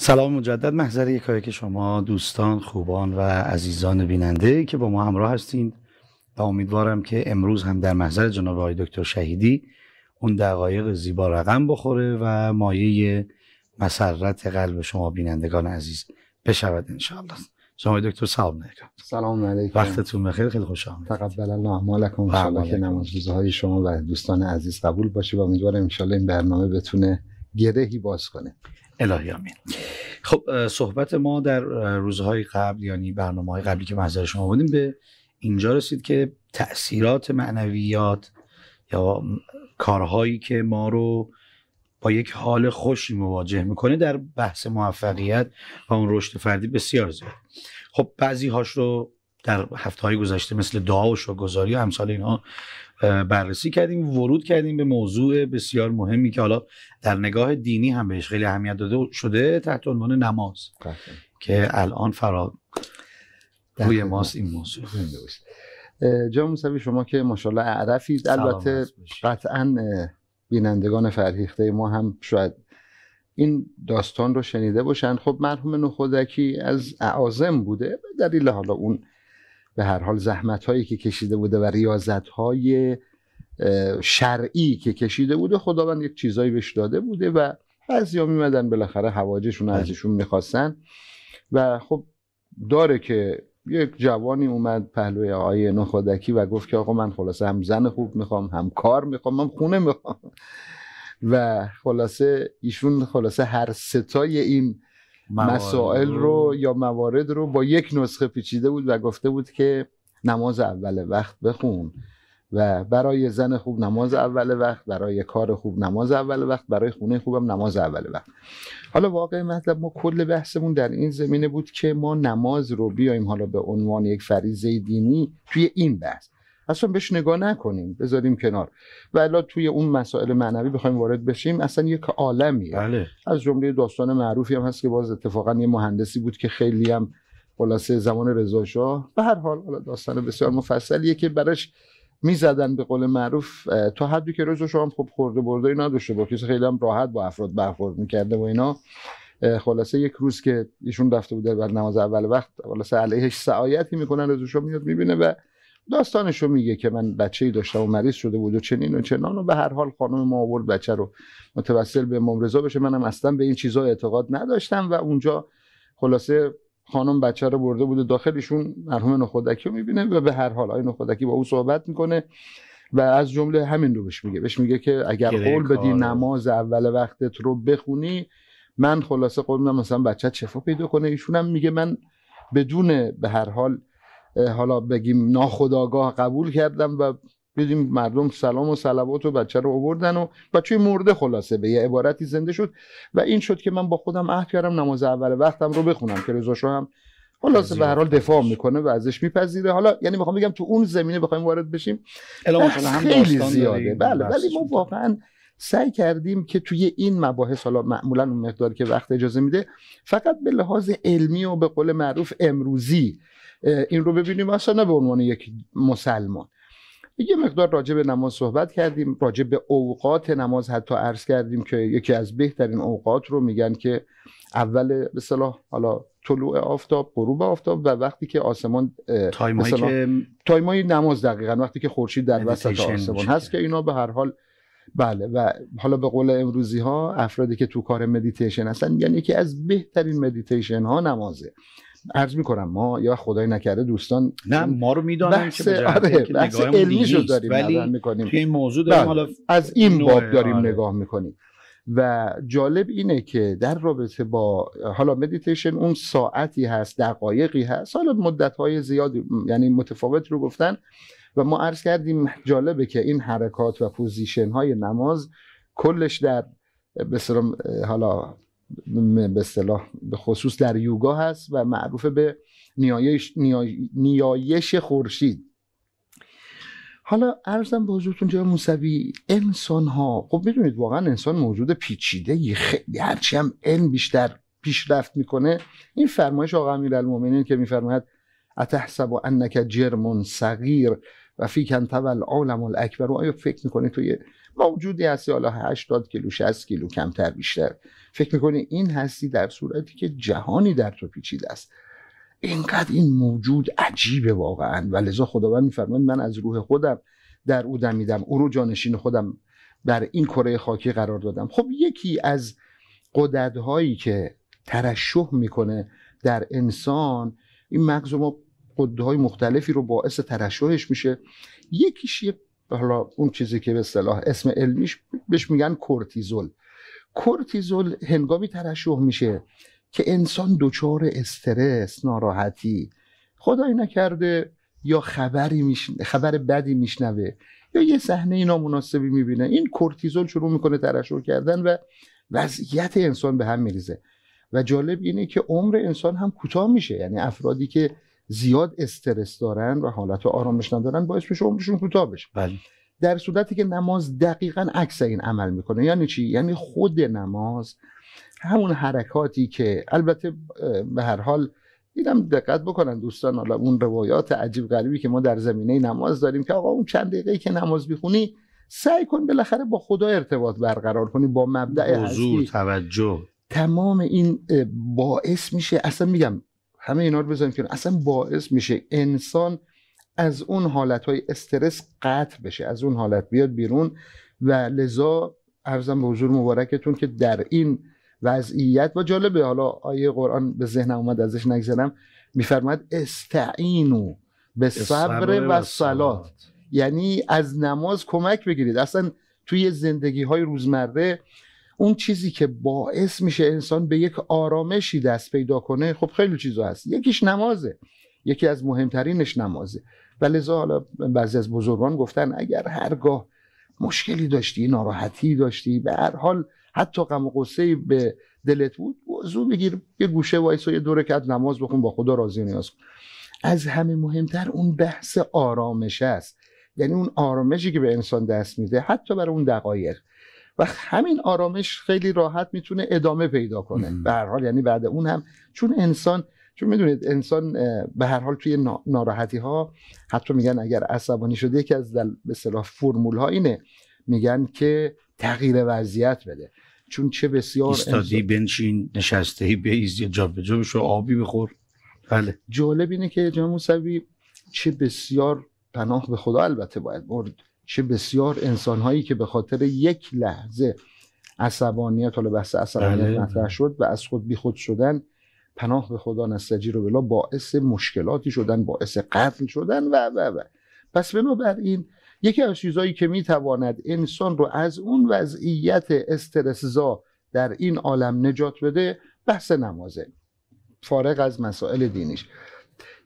سلام مجدد محضر یک که شما دوستان خوبان و عزیزان بیننده که با ما همراه هستید و امیدوارم که امروز هم در محضر جناب آقای دکتر شهیدی اون دقایق زیبا رقم بخوره و مایه مسرت قلب شما بینندگان عزیز بشود انشاءالله شما دکتر سلام علیکم سلام علیکم وقتتون بخیر خیلی خوش آمدید تقبل الله اعمالکم ان که نماز های شما و دوستان عزیز قبول باشه و امیدوارم ان این برنامه بتونه گرهی باز کنه الهی آمین خب صحبت ما در روزهای قبل یعنی برنامه های قبلی که محضر شما بودیم به اینجا رسید که تاثیرات معنویات یا کارهایی که ما رو با یک حال خوشی مواجه میکنه در بحث موفقیت و اون رشد فردی بسیار زیاد خب بعضی هاش رو در هفته های گذشته مثل دعا و شگذاری و امثال اینها بررسی کردیم ورود کردیم به موضوع بسیار مهمی که حالا در نگاه دینی هم بهش خیلی اهمیت داده شده تحت عنوان نماز بله. که الان فرا روی ماست این موضوع جا شما که ماشاءالله عرفید البته قطعا بینندگان فرهیخته ما هم شاید این داستان رو شنیده باشن خب مرحوم نخودکی از اعازم بوده به دلیل حالا اون به هر حال زحمت هایی که کشیده بوده و ریاضت های شرعی که کشیده بوده خداوند یک چیزایی بهش داده بوده و یا میمدن بالاخره حواجشون بله. ازشون میخواستن و خب داره که یک جوانی اومد پهلوی آقای نخودکی و گفت که آقا من خلاصه هم زن خوب میخوام هم کار میخوام هم خونه میخوام و خلاصه ایشون خلاصه هر ستای این مسائل رو یا موارد رو با یک نسخه پیچیده بود و گفته بود که نماز اول وقت بخون و برای زن خوب نماز اول وقت برای کار خوب نماز اول وقت برای خونه خوبم نماز اول وقت حالا واقع مطلب ما کل بحثمون در این زمینه بود که ما نماز رو بیایم حالا به عنوان یک فریضه دینی توی این بحث اصلا بهش نگاه نکنیم بذاریم کنار و توی اون مسائل معنوی بخوایم وارد بشیم اصلا یک عالمیه بله. از جمله داستان معروفی هم هست که باز اتفاقا یه مهندسی بود که خیلی هم خلاصه زمان رضا شاه به هر حال داستان بسیار مفصلیه که براش میزدن به قول معروف تا حدی که رضا شاه هم خوب خورده برده نداشته با کسی خیلی هم راحت با افراد برخورد میکرده و اینا خلاصه یک روز که ایشون رفته بوده بعد نماز اول وقت خلاصه علیهش سعایتی میکنن رضا شاه میاد میبینه و داستانشو میگه که من بچه ای داشتم و مریض شده بود و چنین و چنان و به هر حال خانم ما آورد بچه رو متوسل به ممرزا بشه منم اصلا به این چیزا اعتقاد نداشتم و اونجا خلاصه خانم بچه رو برده بود داخلشون مرحوم نخودکی رو میبینه و به هر حال آقای نخودکی با او صحبت میکنه و از جمله همین رو بهش میگه بهش میگه که اگر قول بدی نماز اول وقتت رو بخونی من خلاصه قول مثلا بچه چفا پیدا کنه هم میگه من بدون به هر حال حالا بگیم ناخداگاه قبول کردم و دیدیم مردم سلام و سلوات و بچه رو آوردن و بچه مرده خلاصه به یه عبارتی زنده شد و این شد که من با خودم عهد کردم نماز اول وقتم رو بخونم که رضا هم خلاصه به هر حال دفاع میکنه و ازش میپذیره حالا یعنی میخوام بگم تو اون زمینه بخوایم وارد بشیم خیلی زیاده بله ولی ما واقعا سعی کردیم که توی این مباحث حالا معمولا اون مقداری که وقت اجازه میده فقط به لحاظ علمی و به قول معروف امروزی این رو ببینیم اصلا نه به عنوان یک مسلمان یه مقدار راجع به نماز صحبت کردیم راجع به اوقات نماز حتی عرض کردیم که یکی از بهترین اوقات رو میگن که اول به صلاح حالا طلوع آفتاب غروب آفتاب و وقتی که آسمان تایمایی تایمای نماز دقیقا وقتی که خورشید در وسط آسمان هست که اینا به هر حال بله و حالا به قول امروزی ها افرادی که تو کار مدیتیشن هستن یعنی یکی از بهترین مدیتیشن ها نمازه عرض میکنم ما یا خدای نکرده دوستان نه ما رو بحث, آره، که آره بحث داریم ولی میکنیم این موضوع بله، از این باب داریم آره. نگاه میکنیم و جالب اینه که در رابطه با حالا مدیتیشن اون ساعتی هست دقایقی هست حالا مدت های زیاد یعنی متفاوت رو گفتن و ما عرض کردیم جالبه که این حرکات و پوزیشن های نماز کلش در حالا به اصطلاح به خصوص در یوگا هست و معروف به نیایش, نیایش خورشید حالا عرضم به حضورتون جای موسوی انسان ها خب میدونید واقعا انسان موجود پیچیده خیلی هرچی هم علم بیشتر پیشرفت میکنه این فرمایش آقا امیرالمومنین که میفرماید اتحسب انک جرم صغیر و فیکن تول عالم الاکبر و آیا فکر میکنی توی موجودی هستی حالا 80 کیلو 60 کیلو کمتر بیشتر فکر میکنی این هستی در صورتی که جهانی در تو پیچیده است اینقدر این موجود عجیبه واقعا و لذا خداوند میفرماید من از روح خودم در او دمیدم او رو جانشین خودم بر این کره خاکی قرار دادم خب یکی از قدرت هایی که ترشح میکنه در انسان این مغز ما قده های مختلفی رو باعث ترشحش میشه یکیش حالا اون چیزی که به اسم علمیش بهش میگن کورتیزول کورتیزول هنگامی ترشح میشه که انسان دچار استرس ناراحتی خدایی نکرده یا خبری میشن... خبر بدی میشنوه یا یه صحنه نامناسبی میبینه این کورتیزول شروع میکنه ترشح کردن و وضعیت انسان به هم میریزه و جالب اینه که عمر انسان هم کوتاه میشه یعنی افرادی که زیاد استرس دارن و حالت آرامش ندارن باعث میشه عمرشون کوتاه بشه بله. در صورتی که نماز دقیقا عکس این عمل میکنه یعنی چی یعنی خود نماز همون حرکاتی که البته به هر حال اینم دقت بکنن دوستان حالا اون روایات عجیب غریبی که ما در زمینه نماز داریم که آقا اون چند دقیقه که نماز بخونی سعی کن بالاخره با خدا ارتباط برقرار کنی با مبدع حضور توجه تمام این باعث میشه اصلا میگم همه اینا رو بزنیم که اصلا باعث میشه انسان از اون حالت های استرس قطع بشه از اون حالت بیاد بیرون و لذا ارزم به حضور مبارکتون که در این وضعیت و جالبه حالا آیه قرآن به ذهن اومد ازش نگذرم میفرماید استعینو به صبر و صلات یعنی از نماز کمک بگیرید اصلا توی زندگی های روزمره اون چیزی که باعث میشه انسان به یک آرامشی دست پیدا کنه خب خیلی چیزا هست یکیش نمازه یکی از مهمترینش نمازه و لذا حالا بعضی از بزرگان گفتن اگر هرگاه مشکلی داشتی ناراحتی داشتی به هر حال حتی غم و قصه به دلت بود وضو بگیر یه گوشه وایس و یه دور کرد نماز بخون با خدا راضی نیاز کن از همه مهمتر اون بحث آرامش است یعنی اون آرامشی که به انسان دست میده حتی برای اون دقایق و همین آرامش خیلی راحت میتونه ادامه پیدا کنه به هر حال یعنی بعد اون هم چون انسان چون میدونید انسان به هر حال توی ناراحتی ها حتی میگن اگر عصبانی شده یکی از دل... به فرمول ها اینه میگن که تغییر وضعیت بده چون چه بسیار استادی بنشین نشسته ای بیز یا جا بشو آبی بخور بله جالب اینه که جناب موسوی چه بسیار پناه به خدا البته باید برد چه بسیار هایی که به خاطر یک لحظه عصبانیت حالا بحث عصبانیت بله. مطرح شد و از خود بیخود شدن پناه به خدا نستجیر رو بلا باعث مشکلاتی شدن باعث قتل شدن و و و پس این یکی از چیزهایی که میتواند انسان رو از اون وضعیت استرسزا در این عالم نجات بده بحث نمازه فارغ از مسائل دینیش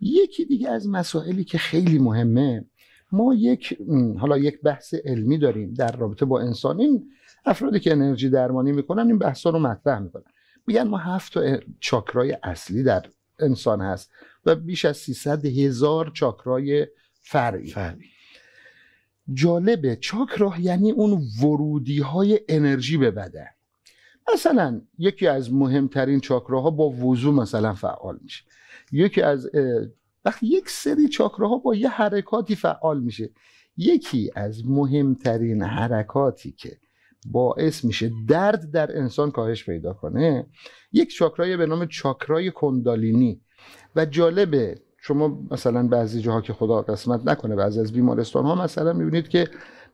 یکی دیگه از مسائلی که خیلی مهمه ما یک حالا یک بحث علمی داریم در رابطه با انسان این افرادی که انرژی درمانی میکنن این بحثا رو مطرح میکنن میگن ما هفت تا چاکرای اصلی در انسان هست و بیش از 300 هزار چاکرای فرعی, فرعی. جالبه چاکرا یعنی اون ورودی های انرژی به بدن مثلا یکی از مهمترین چاکراها با وضوع مثلا فعال میشه یکی از وقتی یک سری چاکراها با یه حرکاتی فعال میشه یکی از مهمترین حرکاتی که باعث میشه درد در انسان کاهش پیدا کنه یک چاکرای به نام چاکرای کندالینی و جالبه شما مثلا بعضی جاها که خدا قسمت نکنه بعضی از بیمارستان ها مثلا میبینید که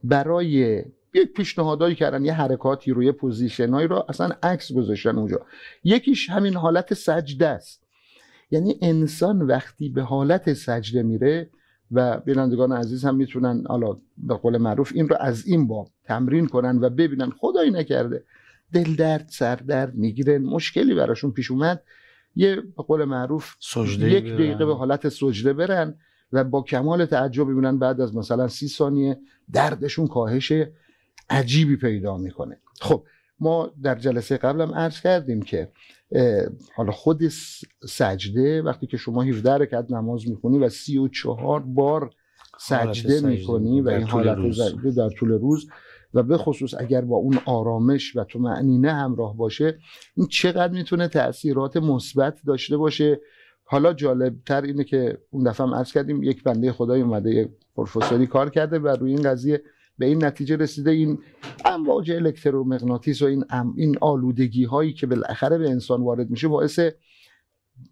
برای یک پیشنهادایی کردن یه حرکاتی روی پوزیشنایی رو اصلا عکس گذاشتن اونجا یکیش همین حالت سجده است یعنی انسان وقتی به حالت سجده میره و بینندگان عزیز هم میتونن حالا به قول معروف این رو از این با تمرین کنن و ببینن خدایی نکرده دل درد سر درد میگیره مشکلی براشون پیش اومد یه به قول معروف سجده یک دقیقه به حالت سجده برن و با کمال تعجب ببینن بعد از مثلا سی ثانیه دردشون کاهش عجیبی پیدا میکنه خب ما در جلسه قبلم عرض کردیم که حالا خود سجده وقتی که شما 17 رکعت نماز میخونی و 34 بار سجده میکنی و این حالت سجده در طول روز و به خصوص اگر با اون آرامش و تو نه همراه باشه این چقدر میتونه تاثیرات مثبت داشته باشه حالا جالبتر اینه که اون دفعه هم عرض کردیم یک بنده خدای اومده یک پروفسوری کار کرده و روی این قضیه به این نتیجه رسیده این امواج الکترومغناطیس و این این آلودگی هایی که بالاخره به انسان وارد میشه باعث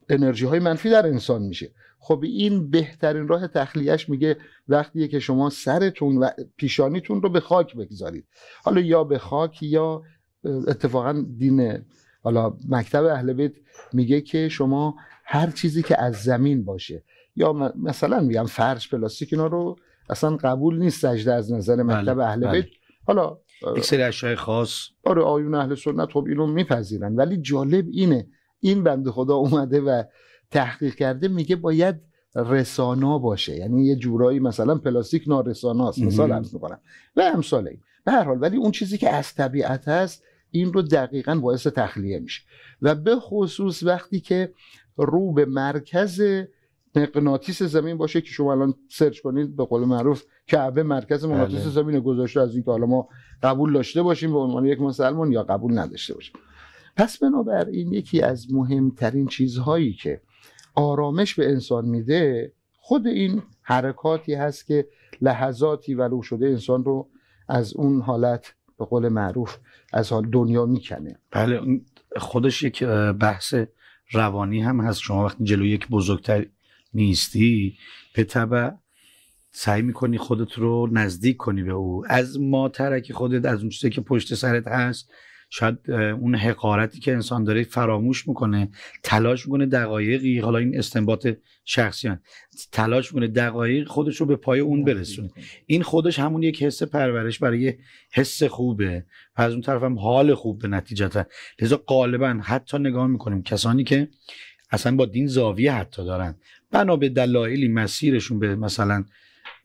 انرژی های منفی در انسان میشه خب این بهترین راه تخلیهش میگه وقتیه که شما سرتون و پیشانیتون رو به خاک بگذارید حالا یا به خاک یا اتفاقا دین حالا مکتب اهل بیت میگه که شما هر چیزی که از زمین باشه یا مثلا میگم فرش پلاستیک اینا رو اصلا قبول نیست سجده از نظر بله، مکتب اهل بله. بیت حالا یک سری خاص آره آیون اهل سنت خب اینو میپذیرن ولی جالب اینه این بنده خدا اومده و تحقیق کرده میگه باید رسانا باشه یعنی یه جورایی مثلا پلاستیک نارساناست مثال عرض میکنم و امثال این به هر حال ولی اون چیزی که از طبیعت هست این رو دقیقا باعث تخلیه میشه و به خصوص وقتی که رو به مرکز مغناطیس زمین باشه که شما الان سرچ کنید به قول معروف کعبه مرکز مغناطیس بله. زمین گذاشته از اینکه حالا ما قبول داشته باشیم به عنوان یک مسلمان یا قبول نداشته باشیم پس بنابراین یکی از مهمترین چیزهایی که آرامش به انسان میده خود این حرکاتی هست که لحظاتی ولو شده انسان رو از اون حالت به قول معروف از حال دنیا میکنه بله خودش یک بحث روانی هم هست شما وقتی جلوی یک بزرگتر نیستی به طبع سعی میکنی خودت رو نزدیک کنی به او از ما ترکی خودت از اون چیزی که پشت سرت هست شاید اون حقارتی که انسان داره فراموش میکنه تلاش میکنه دقایقی حالا این استنباط شخصیان تلاش میکنه دقایق خودش رو به پای اون برسونه این خودش همون یک حس پرورش برای حس خوبه و از اون طرف هم حال خوب به نتیجه لذا غالبا حتی نگاه میکنیم کسانی که اصلا با دین زاویه حتی دارن بنا به دلایلی مسیرشون به مثلا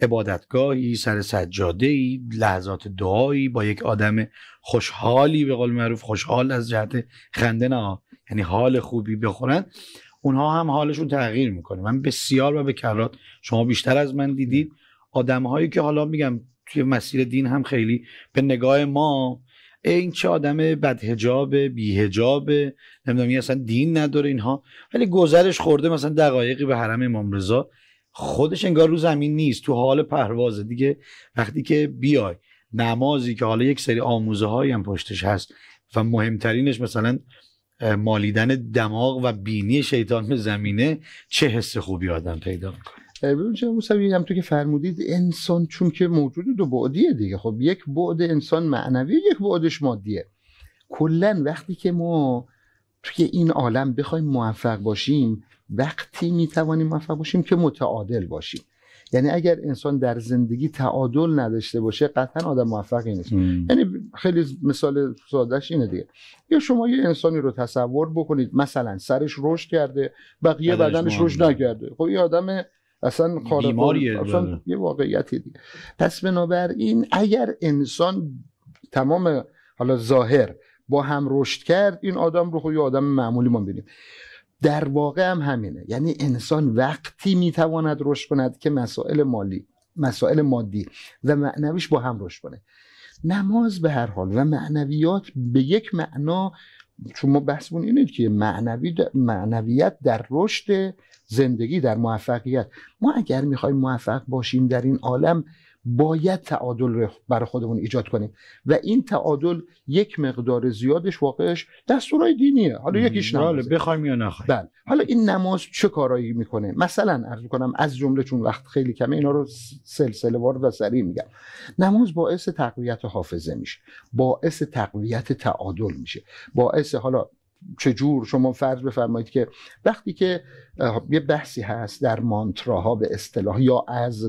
عبادتگاهی سر سجاده ای لحظات دعایی با یک آدم خوشحالی به قول معروف خوشحال از جهت خنده نه یعنی حال خوبی بخورن اونها هم حالشون تغییر میکنه من بسیار و به کرات شما بیشتر از من دیدید آدم هایی که حالا میگم توی مسیر دین هم خیلی به نگاه ما این چه آدم بدهجابه، بیهجابه، نمیدونم این اصلا دین نداره اینها ولی گذرش خورده مثلا دقایقی به حرم امام رضا خودش انگار رو زمین نیست تو حال پروازه دیگه وقتی که بیای نمازی که حالا یک سری آموزه هایی هم پشتش هست و مهمترینش مثلا مالیدن دماغ و بینی شیطان به زمینه چه حس خوبی آدم پیدا میکنه ببین چه موسوی هم تو که فرمودید انسان چون که موجود دو بعدیه دیگه خب یک بعد انسان معنوی یک بعدش مادیه کلا وقتی که ما توی این عالم بخوایم موفق باشیم وقتی میتوانیم موفق باشیم که متعادل باشیم یعنی اگر انسان در زندگی تعادل نداشته باشه قطعا آدم موفقی نیست یعنی خیلی مثال سادهش اینه دیگه یا شما یه انسانی رو تصور بکنید مثلا سرش رشد کرده بقیه بدنش رشد نکرده خب این آدم اصلا کار اصلا یه واقعیتی دیگه پس بنابراین اگر انسان تمام حالا ظاهر با هم رشد کرد این آدم رو خوی خب آدم معمولی ما بینیم در واقع هم همینه یعنی انسان وقتی میتواند رشد کند که مسائل مالی مسائل مادی و معنویش با هم رشد کنه نماز به هر حال و معنویات به یک معنا چون ما بحثمون اینه که معنوی معنویت در رشد زندگی در موفقیت ما اگر میخوایم موفق باشیم در این عالم باید تعادل رو برای خودمون ایجاد کنیم و این تعادل یک مقدار زیادش واقعش دستورای دینیه حالا یکیش نمازه بله، بخوایم یا نخوایم بله حالا این نماز چه کارایی میکنه مثلا عرض کنم از جمله چون وقت خیلی کمه اینا رو سلسله وار و سریع میگم نماز باعث تقویت حافظه میشه باعث تقویت تعادل میشه باعث حالا چجور شما فرض بفرمایید که وقتی که یه بحثی هست در مانتراها به اصطلاح یا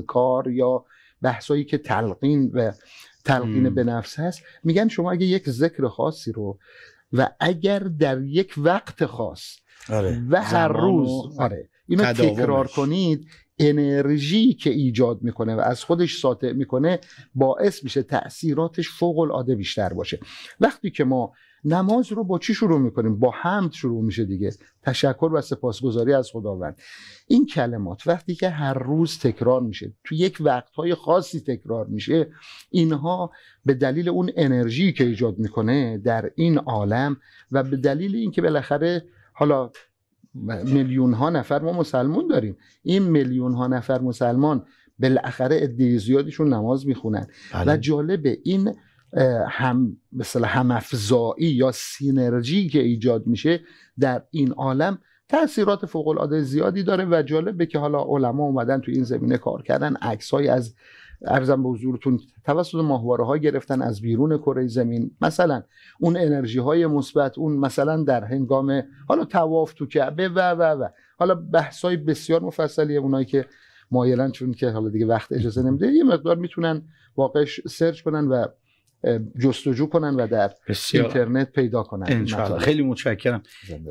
کار یا بحثایی که تلقین و تلقین به نفس هست میگن شما اگه یک ذکر خاصی رو و اگر در یک وقت خاص آره. و هر روز آره اینو تکرار کنید انرژی که ایجاد میکنه و از خودش ساطع میکنه باعث میشه تاثیراتش فوق العاده بیشتر باشه وقتی که ما نماز رو با چی شروع میکنیم با حمد شروع میشه دیگه تشکر و سپاسگزاری از خداوند این کلمات وقتی که هر روز تکرار میشه تو یک وقتهای خاصی تکرار میشه اینها به دلیل اون انرژی که ایجاد میکنه در این عالم و به دلیل اینکه بالاخره حالا میلیون ها نفر ما مسلمون داریم این میلیون ها نفر مسلمان بالاخره عده زیادیشون نماز میخونن و بله. جالبه این هم مثلا همافزایی یا سینرژی که ایجاد میشه در این عالم تاثیرات فوق العاده زیادی داره و جالبه که حالا علما اومدن تو این زمینه کار کردن عکسهایی از ارزم به حضورتون توسط ماهواره ها گرفتن از بیرون کره زمین مثلا اون انرژی های مثبت اون مثلا در هنگام حالا تواف تو کعبه و و و حالا بحث های بسیار مفصلیه اونایی که مایلن چون که حالا دیگه وقت اجازه نمیده یه مقدار میتونن واقعش سرچ کنن و جستجو کنن و در بسیار. اینترنت پیدا کنن خیلی متشکرم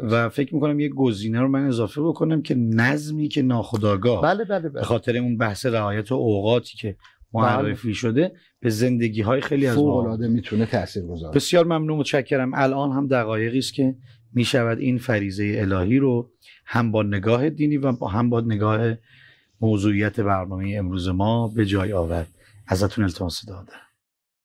و فکر میکنم یه گزینه رو من اضافه بکنم که نظمی که ناخودآگاه بله بله بله. به خاطر اون بحث رعایت و اوقاتی که معرفی بله. شده به زندگی های خیلی از ما میتونه تاثیر گذاره بسیار ممنون متشکرم الان هم دقایقی است که می شود این فریزه الهی رو هم با نگاه دینی و هم با نگاه موضوعیت برنامه امروز ما به جای آورد ازتون التماس دادم